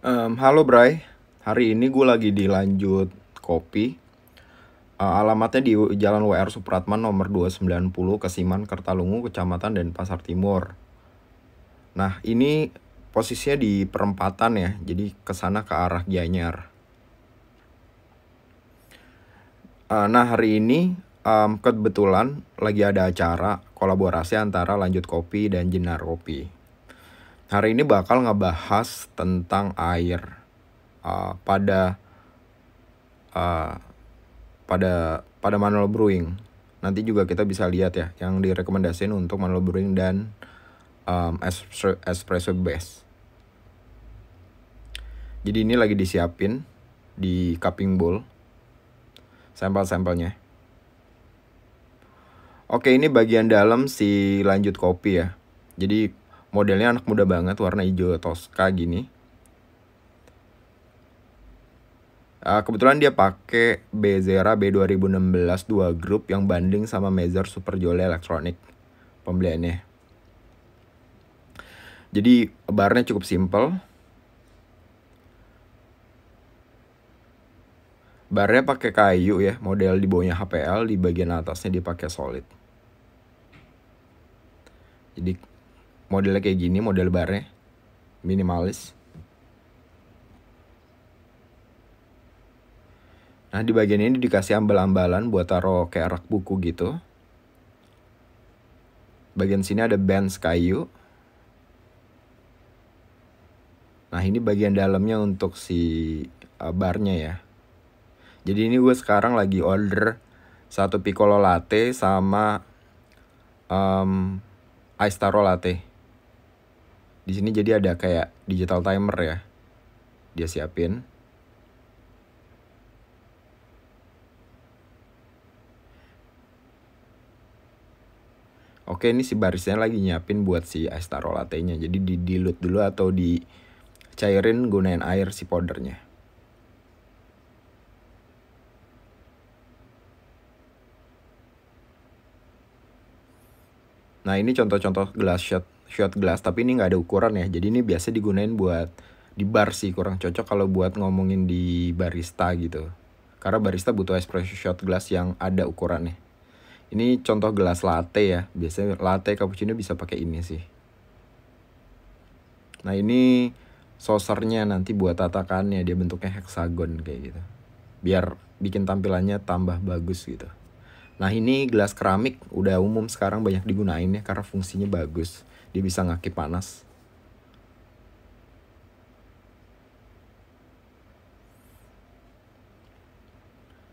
Um, halo Bray, hari ini gue lagi di lanjut kopi. Uh, alamatnya di Jalan WR Supratman nomor 290 Kesiman Kertalungu Kecamatan Denpasar Timur. Nah ini posisinya di perempatan ya, jadi kesana ke arah Gianyar. Uh, nah hari ini um, kebetulan lagi ada acara kolaborasi antara Lanjut Kopi dan Jenar Kopi. Hari ini bakal ngebahas tentang air. Uh, pada uh, pada pada manual brewing. Nanti juga kita bisa lihat ya yang direkomendasikan untuk manual brewing dan um, espresso base. Jadi ini lagi disiapin di cupping bowl. Sampel-sampelnya. Oke, ini bagian dalam si lanjut kopi ya. Jadi modelnya anak muda banget warna hijau toska gini uh, kebetulan dia pakai Bezera B2016 dua grup yang banding sama Mezer Super Jolly Electronic pembeliannya jadi barnya cukup simple barnya pakai kayu ya model di bawahnya HPL di bagian atasnya dipakai solid jadi modelnya kayak gini model barnya minimalis nah di bagian ini dikasih ambal-ambalan buat taruh kayak rak buku gitu bagian sini ada bench kayu nah ini bagian dalamnya untuk si e, barnya ya jadi ini gue sekarang lagi order satu piccolo latte sama um, ice taro latte di sini jadi ada kayak digital timer ya. Dia siapin. Oke, ini si barisnya lagi nyiapin buat si ice latte-nya. Jadi di dilut dulu atau dicairin gunain air si powdernya. Nah, ini contoh-contoh glass shot shot glass tapi ini nggak ada ukuran ya jadi ini biasa digunain buat di bar sih kurang cocok kalau buat ngomongin di barista gitu karena barista butuh espresso shot glass yang ada ukurannya ini contoh gelas latte ya biasanya latte cappuccino bisa pakai ini sih nah ini saucernya nanti buat tatakannya dia bentuknya heksagon kayak gitu biar bikin tampilannya tambah bagus gitu nah ini gelas keramik udah umum sekarang banyak digunain ya karena fungsinya bagus dia bisa ngakip panas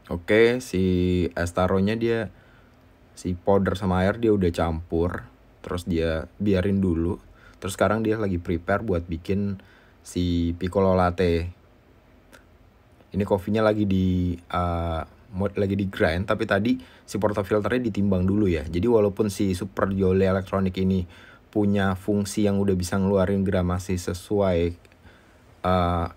Oke, si Estaronya dia si powder sama air dia udah campur, terus dia biarin dulu. Terus sekarang dia lagi prepare buat bikin si piccolo latte. Ini kopinya lagi di uh, lagi di grind, tapi tadi si portafilternya ditimbang dulu ya. Jadi walaupun si Super Jolly elektronik ini punya fungsi yang udah bisa ngeluarin gramasi sesuai uh,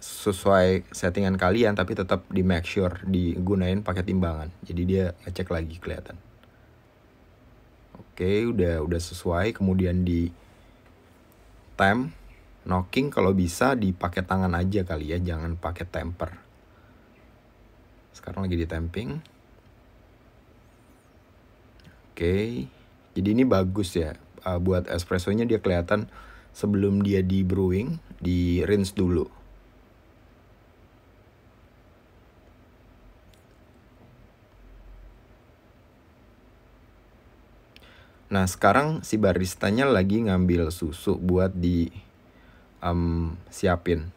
sesuai settingan kalian tapi tetap di make sure digunain pakai timbangan jadi dia ngecek lagi kelihatan oke udah udah sesuai kemudian di time knocking kalau bisa dipakai tangan aja kali ya jangan pakai temper sekarang lagi di temping oke jadi ini bagus ya uh, buat espressonya dia kelihatan sebelum dia di brewing, di rinse dulu. Nah sekarang si baristanya lagi ngambil susu buat di um, siapin.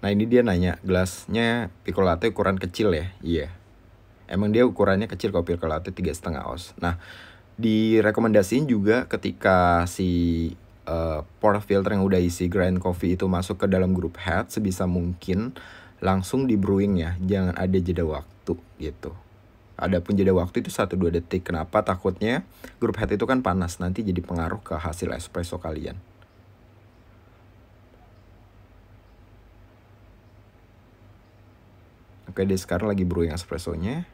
Nah ini dia nanya, gelasnya piccolo latte ukuran kecil ya? Iya. Emang dia ukurannya kecil kalau piccolo latte tiga setengah oz. Nah direkomendasiin juga ketika si uh, eh, port filter yang udah isi grind coffee itu masuk ke dalam grup head sebisa mungkin langsung di brewing ya, jangan ada jeda waktu gitu. ada pun jeda waktu itu 1-2 detik. Kenapa? Takutnya grup head itu kan panas nanti jadi pengaruh ke hasil espresso kalian. Oke, dia sekarang lagi brewing espressonya.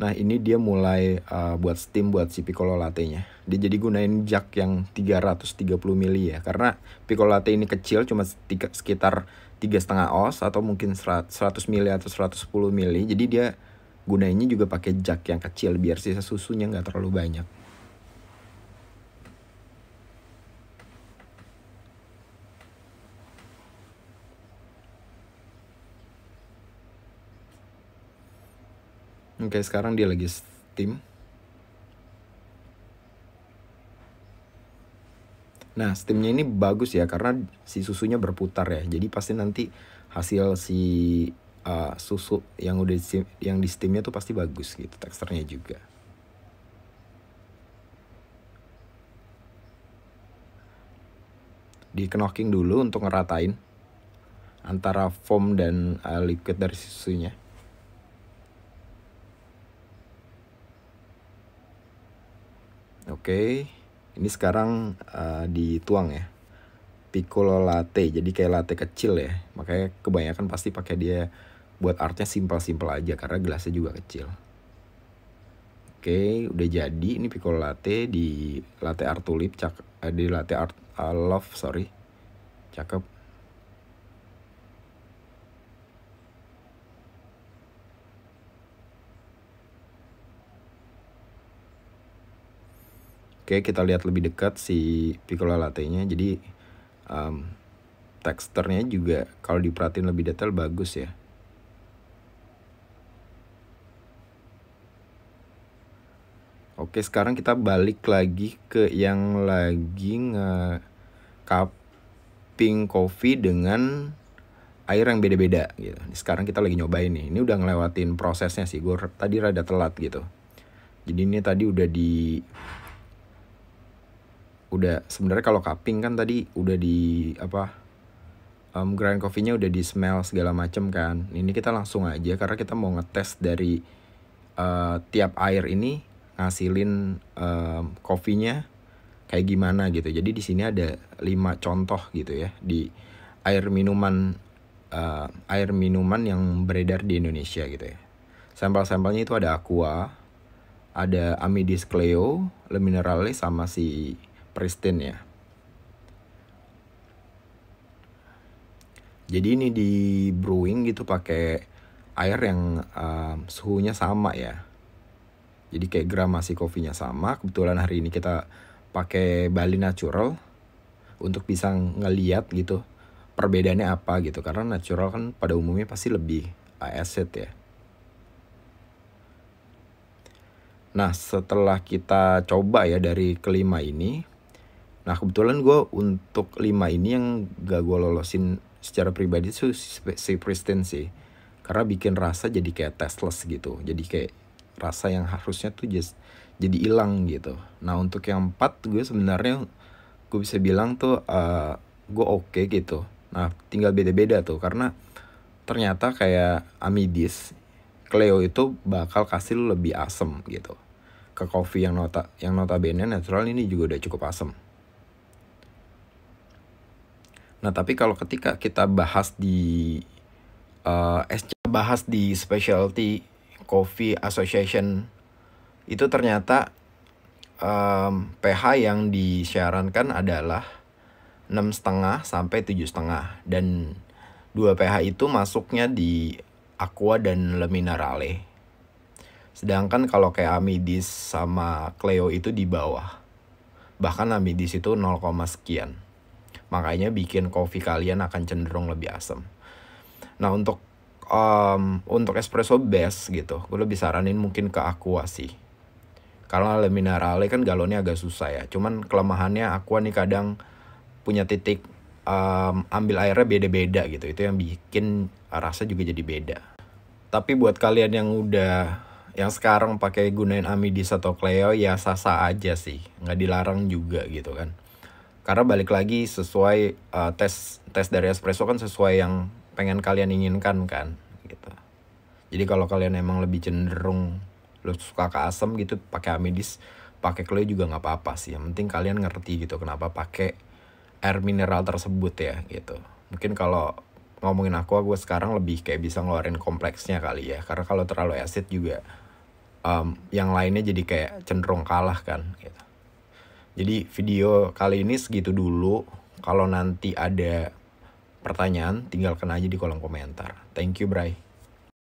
Nah, ini dia mulai uh, buat steam buat si piccolo latte-nya. Dia jadi gunain jak yang 330 mili ya. Karena piccolo latte ini kecil cuma sekitar 3,5 oz atau mungkin 100 mili atau 110 mili. Jadi dia gunainnya juga pakai jak yang kecil biar sisa susunya nggak terlalu banyak Oke, sekarang dia lagi steam. Nah, steamnya ini bagus ya karena si susunya berputar ya. Jadi pasti nanti hasil si uh, susu yang udah di steam, yang di steamnya tuh pasti bagus gitu teksturnya juga di knocking dulu untuk ngeratain antara foam dan uh, liquid dari susunya Oke, okay. ini sekarang uh, dituang ya. Piccolo latte, jadi kayak latte kecil ya. Makanya kebanyakan pasti pakai dia buat artnya simpel-simpel aja karena gelasnya juga kecil. Oke, udah jadi ini piccolo latte di latte art tulip cak eh, di latte art uh, love sorry. Cakep. Oke, kita lihat lebih dekat si piccolo latte-nya. Jadi um, teksturnya juga kalau diperhatiin lebih detail bagus ya. Oke, sekarang kita balik lagi ke yang lagi nge-cupping coffee dengan air yang beda-beda gitu. Sekarang kita lagi nyobain nih. Ini udah ngelewatin prosesnya sih. Gue tadi rada telat gitu. Jadi ini tadi udah di udah sebenarnya kalau cupping kan tadi udah di apa um, grind coffee-nya udah di smell segala macem kan. Ini kita langsung aja karena kita mau ngetes dari uh, tiap air ini ngasilin um, coffee-nya kayak gimana gitu. Jadi di sini ada lima contoh gitu ya di air minuman uh, air minuman yang beredar di Indonesia gitu ya. Sampel-sampelnya itu ada Aqua, ada Amidis Cleo, Le Minerale sama si Pristine ya. Jadi ini di brewing gitu pakai air yang uh, suhunya sama ya jadi kayak gramasi kopinya sama. Kebetulan hari ini kita pakai Bali Natural untuk bisa ngeliat gitu perbedaannya apa gitu. Karena natural kan pada umumnya pasti lebih acid ya. Nah setelah kita coba ya dari kelima ini. Nah kebetulan gue untuk lima ini yang gak gue lolosin secara pribadi itu si Pristin sih. Karena bikin rasa jadi kayak tasteless gitu. Jadi kayak rasa yang harusnya tuh just jadi hilang gitu nah untuk yang empat gue sebenarnya gue bisa bilang tuh uh, gue oke okay gitu nah tinggal beda-beda tuh karena ternyata kayak amidis Cleo itu bakal kasih lu lebih asem gitu ke kopi yang nota yang notabene natural ini juga udah cukup asem. Nah tapi kalau ketika kita bahas di uh, es bahas di specialty Coffee Association itu ternyata um, pH yang disyarankan adalah 6,5 sampai 7,5 dan dua pH itu masuknya di aqua dan minerale. Sedangkan kalau kayak amidis sama cleo itu di bawah. Bahkan amidis itu 0, sekian. Makanya bikin kopi kalian akan cenderung lebih asam. Nah, untuk um, untuk espresso base gitu gue lebih saranin mungkin ke aqua sih karena le minerale kan galonnya agak susah ya cuman kelemahannya aqua nih kadang punya titik um, ambil airnya beda-beda gitu itu yang bikin rasa juga jadi beda tapi buat kalian yang udah yang sekarang pakai gunain amidis atau kleo ya sasa aja sih nggak dilarang juga gitu kan karena balik lagi sesuai uh, tes tes dari espresso kan sesuai yang pengen kalian inginkan kan gitu jadi kalau kalian emang lebih cenderung lu suka ke asam gitu pakai amidis pakai clay juga nggak apa-apa sih yang penting kalian ngerti gitu kenapa pakai air mineral tersebut ya gitu mungkin kalau ngomongin aku gue sekarang lebih kayak bisa ngeluarin kompleksnya kali ya karena kalau terlalu acid juga um, yang lainnya jadi kayak cenderung kalah kan gitu jadi video kali ini segitu dulu kalau nanti ada pertanyaan tinggalkan aja di kolom komentar. Thank you, Bray.